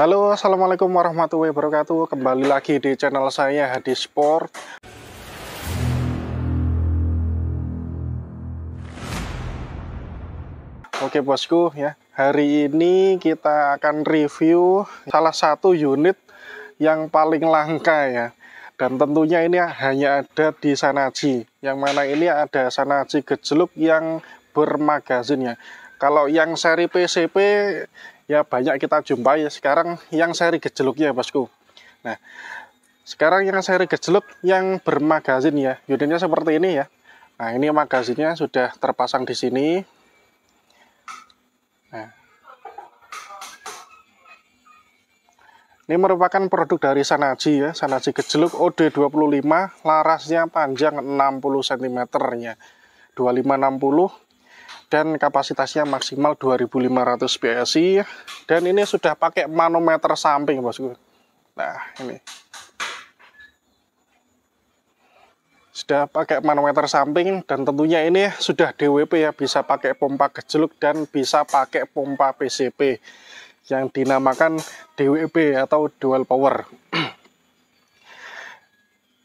Halo assalamualaikum warahmatullahi wabarakatuh kembali lagi di channel saya Hadi Sport Oke bosku ya hari ini kita akan review salah satu unit yang paling langka ya dan tentunya ini hanya ada di Sanaji yang mana ini ada Sanaji gejluk yang bermagazinnya kalau yang seri PCP ya banyak kita jumpai ya sekarang yang seri gejeluk ya bosku nah sekarang yang seri gejeluk yang bermagazin ya unitnya seperti ini ya nah ini magazinnya sudah terpasang di sini nah Ini merupakan produk dari Sanaji ya, Sanaji Gejeluk OD25, larasnya panjang 60 cm ya. 2560 dan kapasitasnya maksimal 2500 PSI dan ini sudah pakai manometer samping bosku nah ini sudah pakai manometer samping dan tentunya ini sudah DWP ya bisa pakai pompa kejeluk dan bisa pakai pompa PCP yang dinamakan DWP atau dual power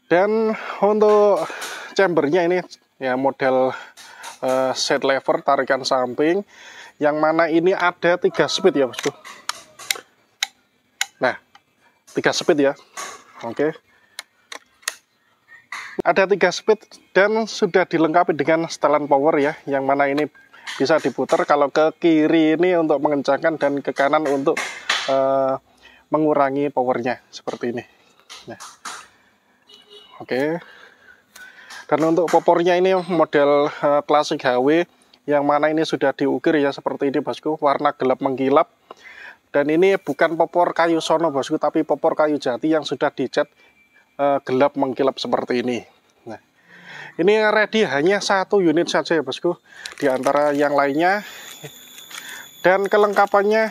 dan untuk chambernya ini ya model Eh, set lever tarikan samping yang mana ini ada tiga speed ya bosku nah tiga speed ya oke okay. ada tiga speed dan sudah dilengkapi dengan setelan power ya yang mana ini bisa diputar kalau ke kiri ini untuk mengencangkan dan ke kanan untuk uh, mengurangi powernya seperti ini nah oke okay. Dan untuk popornya ini model uh, klasik HW yang mana ini sudah diukir ya seperti ini bosku, warna gelap mengkilap. Dan ini bukan popor kayu sono bosku, tapi popor kayu jati yang sudah dicat uh, gelap mengkilap seperti ini. Nah, ini ready hanya satu unit saja ya bosku, di antara yang lainnya. Dan kelengkapannya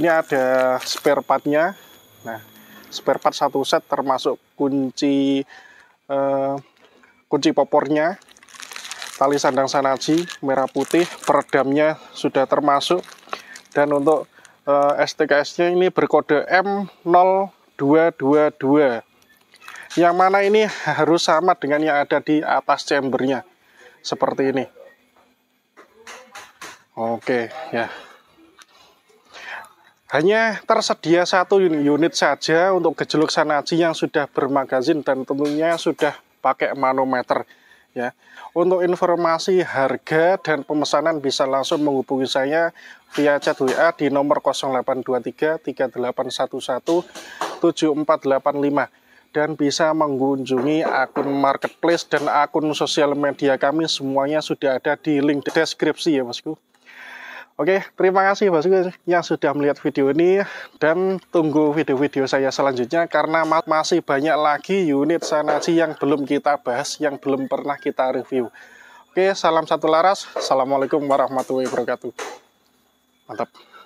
ini ada spare partnya. Nah, spare part satu set termasuk kunci eh, kunci popornya tali sandang sanaji merah putih peredamnya sudah termasuk dan untuk uh, eh, STKS nya ini berkode M0222 yang mana ini harus sama dengan yang ada di atas chambernya seperti ini oke ya hanya tersedia satu unit saja untuk gejolok sanaji yang sudah bermagazin dan tentunya sudah pakai manometer ya. Untuk informasi harga dan pemesanan bisa langsung menghubungi saya via chat WA di nomor 0823 3811 7485 dan bisa mengunjungi akun marketplace dan akun sosial media kami semuanya sudah ada di link deskripsi ya Masku. Oke, terima kasih bosku yang sudah melihat video ini dan tunggu video-video saya selanjutnya karena masih banyak lagi unit Sanaji yang belum kita bahas, yang belum pernah kita review. Oke, salam satu laras. Assalamualaikum warahmatullahi wabarakatuh. Mantap.